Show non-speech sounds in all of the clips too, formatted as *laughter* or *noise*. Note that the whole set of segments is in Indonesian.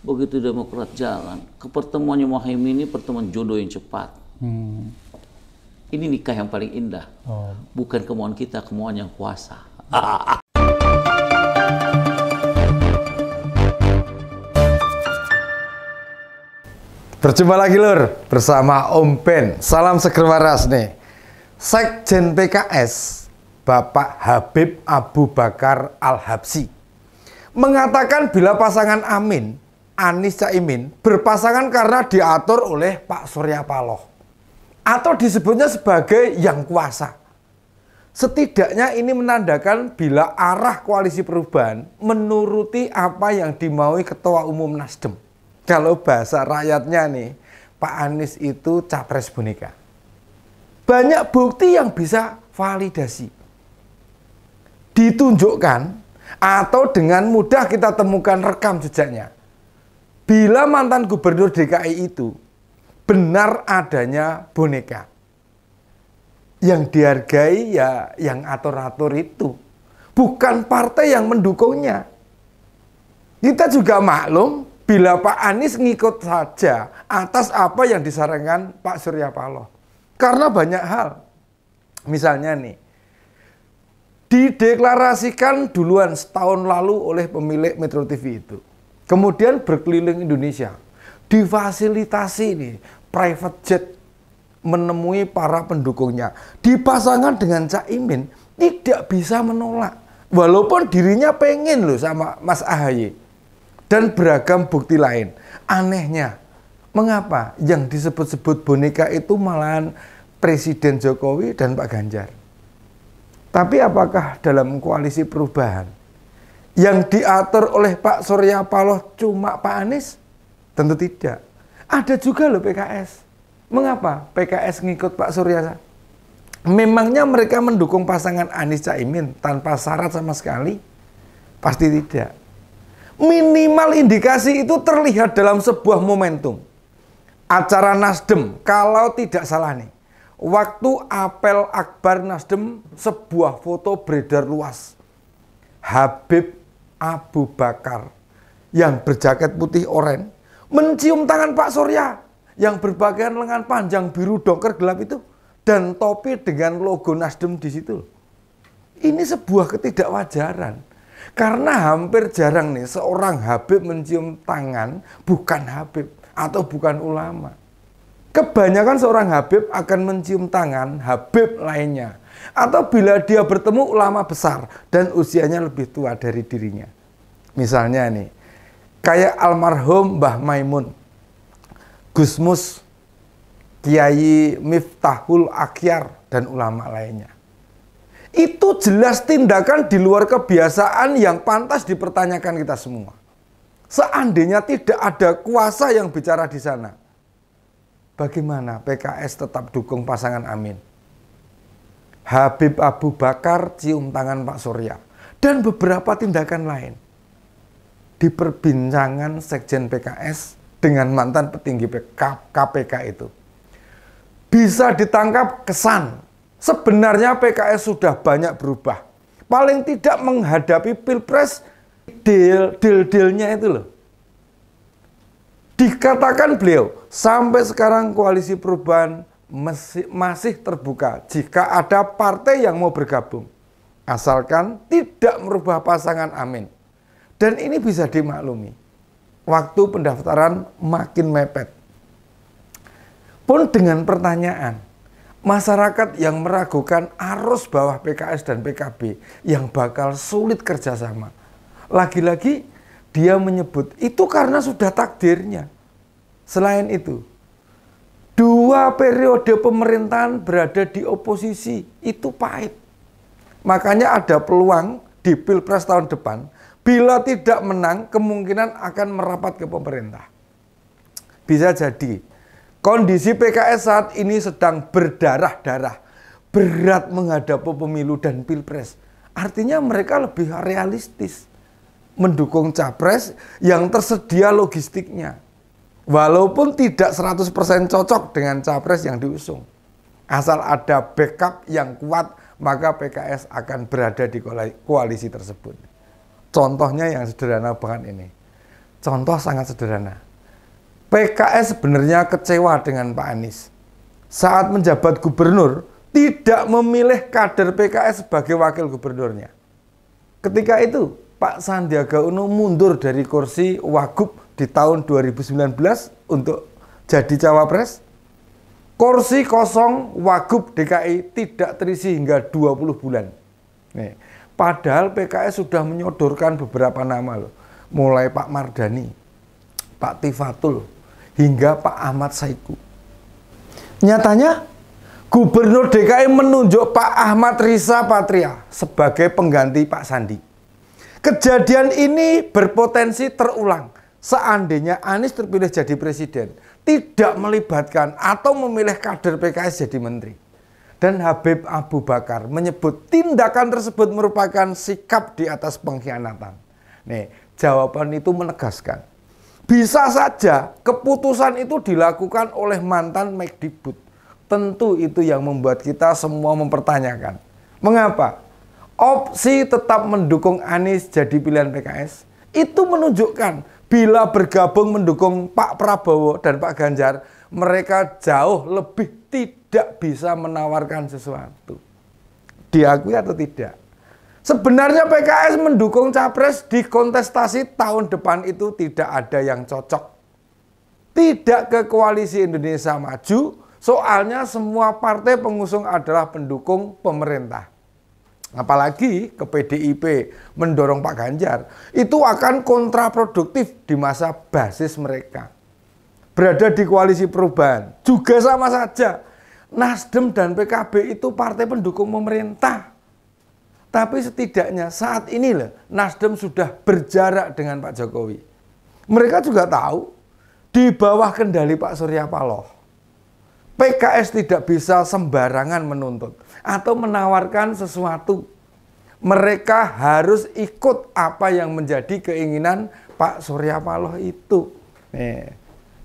Begitu Demokrat jalan, kepertemuannya Mohaimin ini pertemuan jodoh yang cepat. Hmm. Ini nikah yang paling indah. Oh. Bukan kemauan kita, kemauan yang kuasa. Berjumpa *laughs* lagi lur bersama Om Ben. Salam sekerwaras nih. Sekjen PKS Bapak Habib Abu Bakar Al-Habsi mengatakan bila pasangan Amin Anies Caimin berpasangan karena diatur oleh Pak Surya Paloh atau disebutnya sebagai yang kuasa. Setidaknya ini menandakan bila arah koalisi perubahan menuruti apa yang dimaui Ketua Umum Nasdem. Kalau bahasa rakyatnya nih, Pak Anies itu capres boneka. Banyak bukti yang bisa validasi. Ditunjukkan atau dengan mudah kita temukan rekam jejaknya bila mantan gubernur DKI itu benar adanya boneka. Yang dihargai ya yang atur-atur itu. Bukan partai yang mendukungnya. Kita juga maklum bila Pak Anies ngikut saja atas apa yang disarankan Pak Surya Paloh. Karena banyak hal. Misalnya nih, dideklarasikan duluan setahun lalu oleh pemilik Metro TV itu Kemudian berkeliling Indonesia. Difasilitasi ini private jet menemui para pendukungnya. Dipasangkan dengan Cak Imin, tidak bisa menolak. Walaupun dirinya pengen loh sama Mas Ahaye. Dan beragam bukti lain. Anehnya, mengapa yang disebut-sebut boneka itu malahan Presiden Jokowi dan Pak Ganjar. Tapi apakah dalam koalisi perubahan yang diatur oleh Pak Surya Paloh cuma Pak Anies? Tentu tidak. Ada juga loh PKS. Mengapa PKS ngikut Pak Surya? Memangnya mereka mendukung pasangan Anies Caimin tanpa syarat sama sekali? Pasti tidak. Minimal indikasi itu terlihat dalam sebuah momentum. Acara Nasdem, kalau tidak salah nih. Waktu apel akbar Nasdem, sebuah foto beredar luas. Habib Abu Bakar yang berjaket putih oranye mencium tangan Pak Surya yang berbagian lengan panjang biru dongker gelap itu dan topi dengan logo Nasdem di situ. Ini sebuah ketidakwajaran. Karena hampir jarang nih seorang Habib mencium tangan bukan Habib atau bukan ulama. Kebanyakan seorang Habib akan mencium tangan Habib lainnya. Atau bila dia bertemu ulama besar dan usianya lebih tua dari dirinya. Misalnya nih, kayak almarhum Mbah Maimun, Gusmus, Kiai Miftahul Akyar, dan ulama lainnya. Itu jelas tindakan di luar kebiasaan yang pantas dipertanyakan kita semua. Seandainya tidak ada kuasa yang bicara di sana, Bagaimana PKS tetap dukung pasangan Amin? Habib Abu Bakar cium tangan Pak Surya dan beberapa tindakan lain di perbincangan sekjen PKS dengan mantan petinggi KPK itu. Bisa ditangkap kesan sebenarnya PKS sudah banyak berubah. Paling tidak menghadapi pilpres deal deal dealnya itu loh. Dikatakan beliau, sampai sekarang koalisi perubahan masih, terbuka jika ada partai yang mau bergabung. Asalkan tidak merubah pasangan amin. Dan ini bisa dimaklumi. Waktu pendaftaran makin mepet. Pun dengan pertanyaan, masyarakat yang meragukan arus bawah PKS dan PKB yang bakal sulit kerjasama. Lagi-lagi dia menyebut itu karena sudah takdirnya. Selain itu, dua periode pemerintahan berada di oposisi itu pahit. Makanya ada peluang di Pilpres tahun depan, bila tidak menang kemungkinan akan merapat ke pemerintah. Bisa jadi kondisi PKS saat ini sedang berdarah-darah, berat menghadapi pemilu dan Pilpres. Artinya mereka lebih realistis mendukung capres yang tersedia logistiknya. Walaupun tidak 100% cocok dengan capres yang diusung. Asal ada backup yang kuat, maka PKS akan berada di koalisi tersebut. Contohnya yang sederhana banget ini. Contoh sangat sederhana. PKS sebenarnya kecewa dengan Pak Anies. Saat menjabat gubernur, tidak memilih kader PKS sebagai wakil gubernurnya. Ketika itu, Pak Sandiaga Uno mundur dari kursi Wagub di tahun 2019 untuk jadi cawapres? Kursi kosong Wagub DKI tidak terisi hingga 20 bulan. Nih, padahal PKS sudah menyodorkan beberapa nama loh. Mulai Pak Mardani, Pak Tifatul, hingga Pak Ahmad Saiku. Nyatanya Gubernur DKI menunjuk Pak Ahmad Risa Patria sebagai pengganti Pak Sandi. Kejadian ini berpotensi terulang seandainya Anies terpilih jadi presiden, tidak melibatkan atau memilih kader PKS jadi menteri. Dan Habib Abu Bakar menyebut tindakan tersebut merupakan sikap di atas pengkhianatan. Nih, jawaban itu menegaskan. Bisa saja keputusan itu dilakukan oleh mantan Mekdibut. Tentu itu yang membuat kita semua mempertanyakan. Mengapa? opsi tetap mendukung Anies jadi pilihan PKS itu menunjukkan bila bergabung mendukung Pak Prabowo dan Pak Ganjar mereka jauh lebih tidak bisa menawarkan sesuatu diakui atau tidak Sebenarnya PKS mendukung capres di kontestasi tahun depan itu tidak ada yang cocok. Tidak ke koalisi Indonesia Maju, soalnya semua partai pengusung adalah pendukung pemerintah apalagi ke PDIP mendorong Pak Ganjar, itu akan kontraproduktif di masa basis mereka. Berada di koalisi perubahan juga sama saja. Nasdem dan PKB itu partai pendukung pemerintah. Tapi setidaknya saat ini loh, Nasdem sudah berjarak dengan Pak Jokowi. Mereka juga tahu di bawah kendali Pak Surya Paloh PKS tidak bisa sembarangan menuntut atau menawarkan sesuatu. Mereka harus ikut apa yang menjadi keinginan Pak Surya Paloh itu. Nih,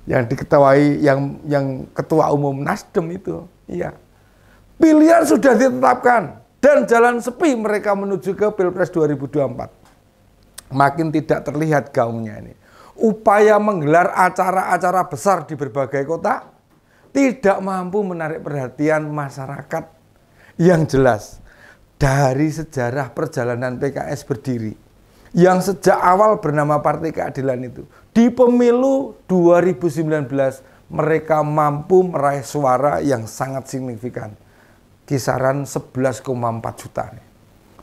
yang diketahui yang yang ketua umum Nasdem itu. Iya. Pilihan sudah ditetapkan dan jalan sepi mereka menuju ke Pilpres 2024. Makin tidak terlihat gaungnya ini. Upaya menggelar acara-acara besar di berbagai kota tidak mampu menarik perhatian masyarakat yang jelas dari sejarah perjalanan PKS berdiri yang sejak awal bernama Partai Keadilan itu. Di pemilu 2019 mereka mampu meraih suara yang sangat signifikan. Kisaran 11,4 juta.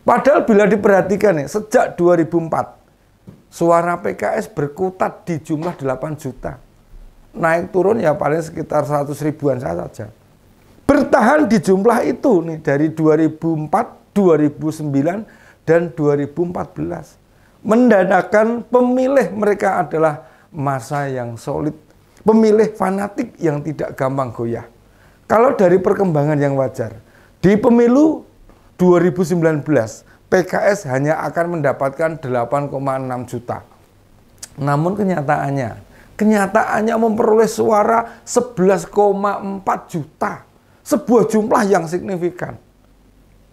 Padahal bila diperhatikan nih, sejak 2004 suara PKS berkutat di jumlah 8 juta naik turun ya paling sekitar 100 ribuan saja. Bertahan di jumlah itu nih dari 2004, 2009 dan 2014. Mendadakan pemilih mereka adalah masa yang solid, pemilih fanatik yang tidak gampang goyah. Kalau dari perkembangan yang wajar, di pemilu 2019 PKS hanya akan mendapatkan 8,6 juta. Namun kenyataannya kenyataannya memperoleh suara 11,4 juta. Sebuah jumlah yang signifikan.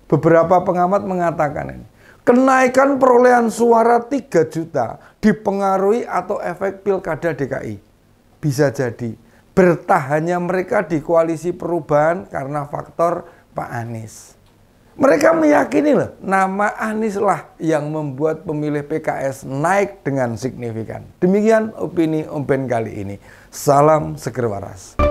Beberapa pengamat mengatakan ini. Kenaikan perolehan suara 3 juta dipengaruhi atau efek pilkada DKI. Bisa jadi bertahannya mereka di koalisi perubahan karena faktor Pak Anies. Mereka meyakini loh, nama Anies lah yang membuat pemilih PKS naik dengan signifikan. Demikian opini Om Ben kali ini. Salam seger waras.